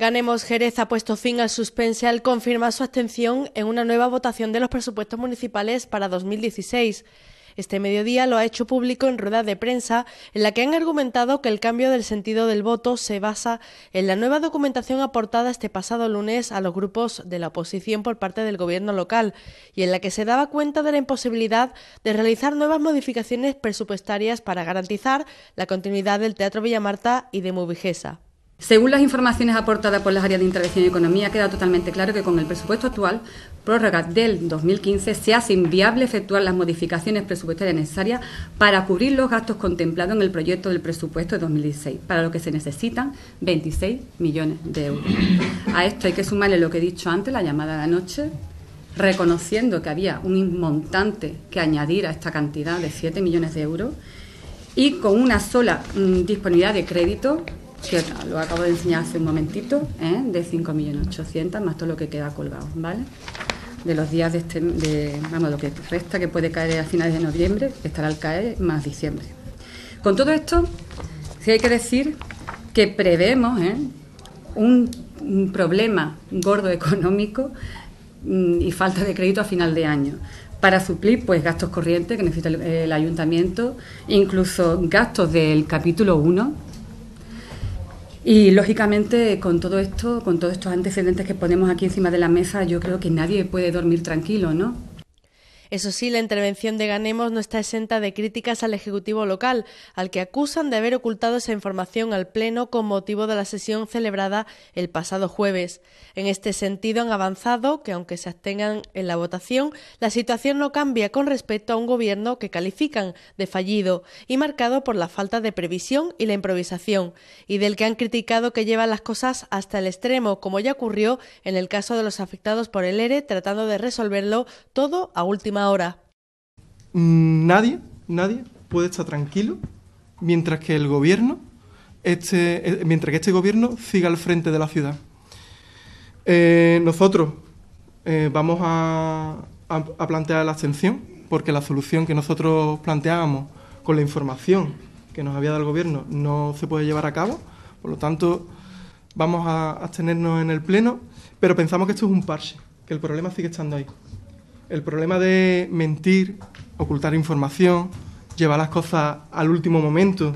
Ganemos Jerez ha puesto fin al suspense al confirmar su abstención en una nueva votación de los presupuestos municipales para 2016. Este mediodía lo ha hecho público en rueda de prensa, en la que han argumentado que el cambio del sentido del voto se basa en la nueva documentación aportada este pasado lunes a los grupos de la oposición por parte del gobierno local y en la que se daba cuenta de la imposibilidad de realizar nuevas modificaciones presupuestarias para garantizar la continuidad del Teatro Villamarta y de Mubigesa. Según las informaciones aportadas por las áreas de intervención y economía, queda totalmente claro que con el presupuesto actual, prórroga del 2015, se hace inviable efectuar las modificaciones presupuestarias necesarias para cubrir los gastos contemplados en el proyecto del presupuesto de 2016, para lo que se necesitan 26 millones de euros. A esto hay que sumarle lo que he dicho antes, la llamada de anoche... reconociendo que había un montante que añadir a esta cantidad de 7 millones de euros y con una sola mm, disponibilidad de crédito lo acabo de enseñar hace un momentito, ¿eh? de 5.800.000 más todo lo que queda colgado, ¿vale? De los días de este, de, vamos, lo que resta que puede caer a finales de noviembre, estará al caer más diciembre. Con todo esto, sí hay que decir que prevemos ¿eh? un, problema gordo económico mm, y falta de crédito a final de año para suplir pues gastos corrientes que necesita el, el ayuntamiento, incluso gastos del capítulo 1 y lógicamente con todo esto, con todos estos antecedentes que ponemos aquí encima de la mesa, yo creo que nadie puede dormir tranquilo, ¿no? Eso sí, la intervención de Ganemos no está exenta de críticas al Ejecutivo local, al que acusan de haber ocultado esa información al Pleno con motivo de la sesión celebrada el pasado jueves. En este sentido, han avanzado que, aunque se abstengan en la votación, la situación no cambia con respecto a un gobierno que califican de fallido y marcado por la falta de previsión y la improvisación, y del que han criticado que lleva las cosas hasta el extremo, como ya ocurrió en el caso de los afectados por el ERE, e, tratando de resolverlo todo a última Ahora mm, Nadie, nadie puede estar tranquilo mientras que el gobierno, este, mientras que este gobierno siga al frente de la ciudad. Eh, nosotros eh, vamos a, plantear la abstención porque la solución que nosotros planteábamos con la información que nos había dado el gobierno no se puede llevar a cabo. Por lo tanto, vamos a abstenernos en el Pleno, pero pensamos que esto es un parche, que el problema sigue estando ahí el problema de mentir, ocultar información, llevar las cosas al último momento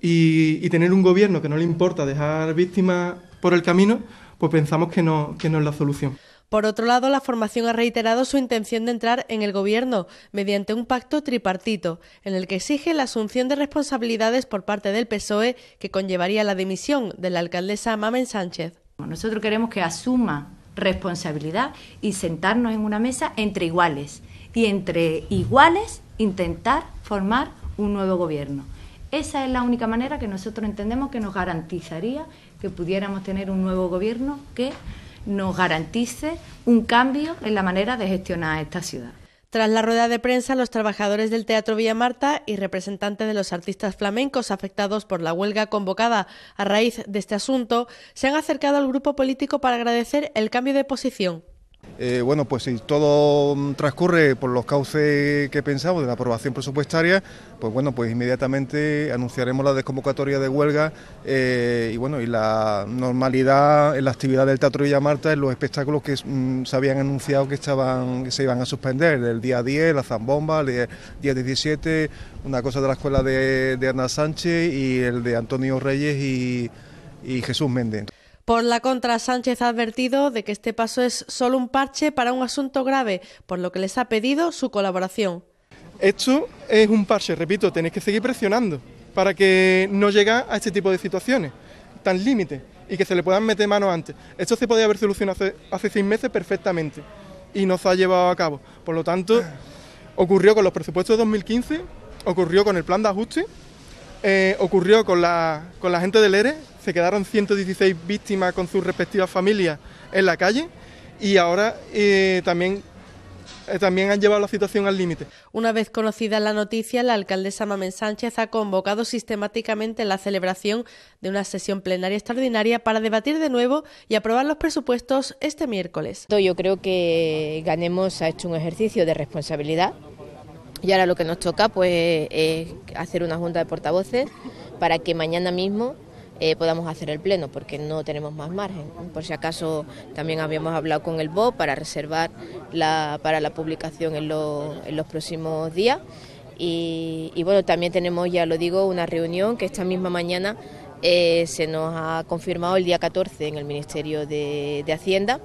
y, tener un gobierno que no le importa dejar víctimas por el camino, pues pensamos que no, que no es la solución. Por otro lado, la formación ha reiterado su intención de entrar en el Gobierno mediante un pacto tripartito, en el que exige la asunción de responsabilidades por parte del PSOE que conllevaría la dimisión de la alcaldesa Mamen Sánchez. Nosotros queremos que asuma responsabilidad y sentarnos en una mesa entre iguales y entre iguales intentar formar un nuevo gobierno. Esa es la única manera que nosotros entendemos que nos garantizaría que pudiéramos tener un nuevo gobierno que nos garantice un cambio en la manera de gestionar esta ciudad. Tras la rueda de prensa, los trabajadores del Teatro Villamarta y representantes de los artistas flamencos afectados por la huelga convocada a raíz de este asunto se han acercado al grupo político para agradecer el cambio de posición. Eh, bueno, pues si todo mm, transcurre por los cauces que pensamos de la aprobación presupuestaria, pues bueno, pues inmediatamente anunciaremos la desconvocatoria de huelga eh, y bueno, y la normalidad en la actividad del Teatro Villa Marta, en los espectáculos que mm, se habían anunciado que estaban, que se iban a suspender, el día 10, la zambomba, el día 17, una cosa de la escuela de, Ana Sánchez y el de Antonio Reyes y, y Jesús Méndez. Por la contra, Sánchez ha advertido de que este paso es solo un parche para un asunto grave, por lo que les ha pedido su colaboración. Esto es un parche, repito, tenéis que seguir presionando para que no llegue a este tipo de situaciones tan límite y que se le puedan meter mano antes. Esto se podía haber solucionado hace, seis meses perfectamente y no se ha llevado a cabo. Por lo tanto, ocurrió con los presupuestos de 2015, ocurrió con el plan de ajuste, eh, ocurrió con la, con la gente del ERE se quedaron 116 víctimas con sus respectivas familias en la calle y ahora eh, también eh, también han llevado la situación al límite. Una vez conocida la noticia, la alcaldesa Mamen Sánchez ha convocado sistemáticamente la celebración de una sesión plenaria extraordinaria para debatir de nuevo y aprobar los presupuestos este miércoles. Yo creo que Ganemos ha hecho un ejercicio de responsabilidad y ahora lo que nos toca pues es hacer una junta de portavoces para que mañana mismo eh, podamos hacer el pleno, porque no tenemos más margen. Por si acaso también habíamos hablado con el BO para reservar para la publicación en, los próximos días. Y, bueno, también tenemos, ya lo digo, una reunión que esta misma mañana eh, se nos ha confirmado el día 14 en el Ministerio de Hacienda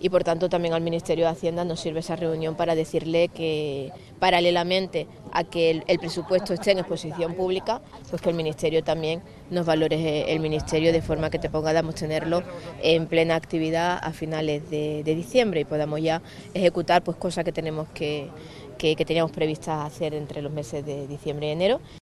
y por tanto también al Ministerio de Hacienda nos sirve esa reunión para decirle que paralelamente a que el, presupuesto esté en exposición pública, pues que el Ministerio también nos valore eh, el Ministerio de forma que te pongamos tenerlo en plena actividad a finales de, diciembre y podamos ya ejecutar pues cosas que tenemos que, que teníamos previstas hacer entre los meses de diciembre y enero.